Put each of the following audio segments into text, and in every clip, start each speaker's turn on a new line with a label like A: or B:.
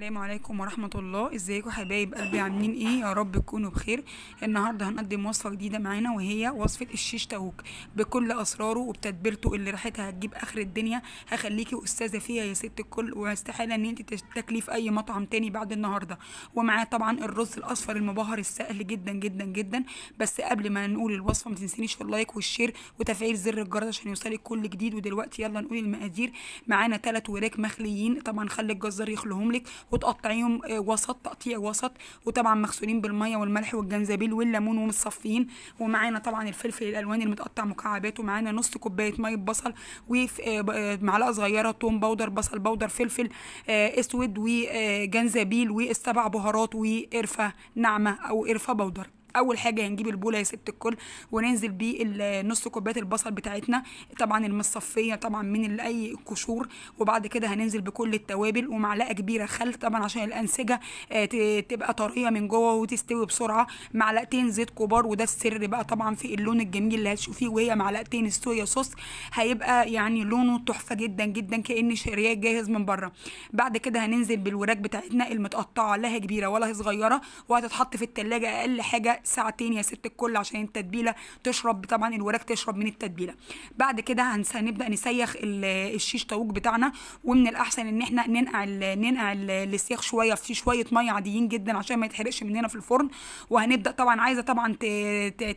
A: السلام عليكم ورحمة الله ازيكم حبايب قلبي عاملين ايه يا رب تكونوا بخير النهاردة هنقدم وصفة جديدة معانا وهي وصفة الشيش تاوك بكل اسراره وبتدبيرته اللي ريحتها هتجيب اخر الدنيا هخليكي استاذة فيها يا ست الكل واستحالة ان انت تاكليه في اي مطعم تاني بعد النهاردة ومعاه طبعا الرز الاصفر المبهر السهل جدا جدا جدا بس قبل ما نقول الوصفة ما تنسينيش اللايك والشير وتفعيل زر الجرس عشان يوصلك كل جديد ودلوقتي يلا نقول المقادير معانا ثلاث وراك مخليين طبعا خلي الجزار يخلهم لك وتقطعيهم آه، وسط تقطيع وسط وطبعا مغسولين بالميه والملح والجنزبيل والليمون ومتصفين ومعانا طبعا الفلفل الالوان المتقطع مكعبات ومعانا نص كوبايه ميه بصل ومعلقه آه، آه، صغيره توم بودر بصل بودر فلفل اسود وجنزبيل والسبع بهارات وقرفه ناعمه او قرفه بودر اول حاجه هنجيب البوله يا ست الكل وننزل بيه نص كوبايه البصل بتاعتنا طبعا المصفيه طبعا من اي قشور وبعد كده هننزل بكل التوابل ومعلقه كبيره خل طبعا عشان الانسجه آه، تبقى طريه من جوه وتستوي بسرعه معلقتين زيت كبار وده السر بقى طبعا في اللون الجميل اللي هتشوفيه وهي معلقتين الصويا صوص هيبقى يعني لونه تحفه جدا جدا كان شرياك جاهز من بره بعد كده هننزل بالوراك بتاعتنا المتقطعه لا كبيره ولا صغيره وهتتحط في التلاجة اقل حاجه ساعتين يا ست الكل عشان التتبيله تشرب طبعا الوراك تشرب من التتبيله بعد كده هنبدا نسيخ الشيش طاووق بتاعنا ومن الاحسن ان احنا ننقع ال ننقع السياخ شويه في شويه ميه عاديين جدا عشان ما يتحرقش مننا في الفرن وهنبدا طبعا عايزه طبعا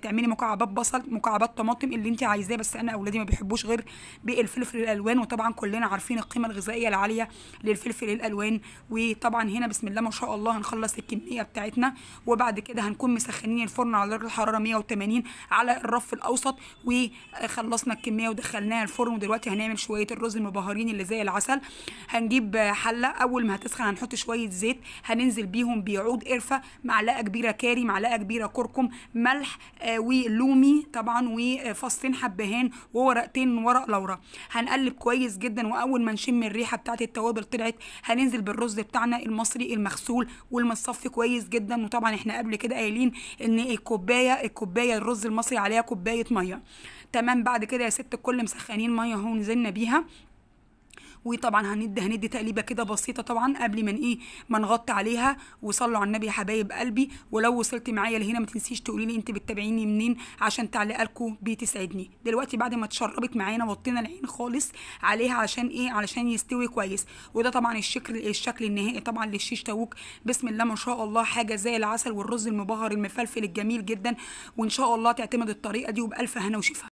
A: تعملي مكعبات بصل مكعبات طماطم اللي انت عايزاه بس انا اولادي ما بيحبوش غير بالفلفل الالوان وطبعا كلنا عارفين القيمه الغذائيه العاليه للفلفل الالوان وطبعا هنا بسم الله ما شاء الله هنخلص الكميه بتاعتنا وبعد كده هنكون مسخنين 180 الفرن على درجه الحراره 180 على الرف الاوسط وخلصنا الكميه ودخلناها الفرن ودلوقتي هنعمل شويه الرز المبهرين اللي زي العسل هنجيب حله اول ما هتسخن هنحط شويه زيت هننزل بيهم بيعود قرفه معلقه كبيره كاري معلقه كبيره كركم ملح آه، ولومي طبعا وفصين حبهان وورقتين ورق لورا هنقلب كويس جدا واول ما نشم الريحه بتاعت التوابل طلعت هننزل بالرز بتاعنا المصري المغسول والمتصفي كويس جدا وطبعا احنا قبل كده قايلين ان الكوبايه الكوبايه الرز المصري عليها كوبايه ميه تمام بعد كده يا ست الكل مسخنين ميه اهو نزلنا بيها وطبعا هندي هندي تقليبه كده بسيطه طبعا قبل ما ايه ما نغطي عليها وصلوا على النبي يا حبايب قلبي ولو وصلت معايا لهنا ما تنسيش تقولي لي انت بتتابعيني منين عشان تعليقاتكم بتسعدني دلوقتي بعد ما اتشربت معانا وطينا العين خالص عليها عشان ايه علشان يستوي كويس وده طبعا الشكل الشكل النهائي طبعا للشيش تاوك بسم الله ما شاء الله حاجه زي العسل والرز المبهر المفلفل الجميل جدا وان شاء الله تعتمد الطريقه دي وبالف هنا وشفا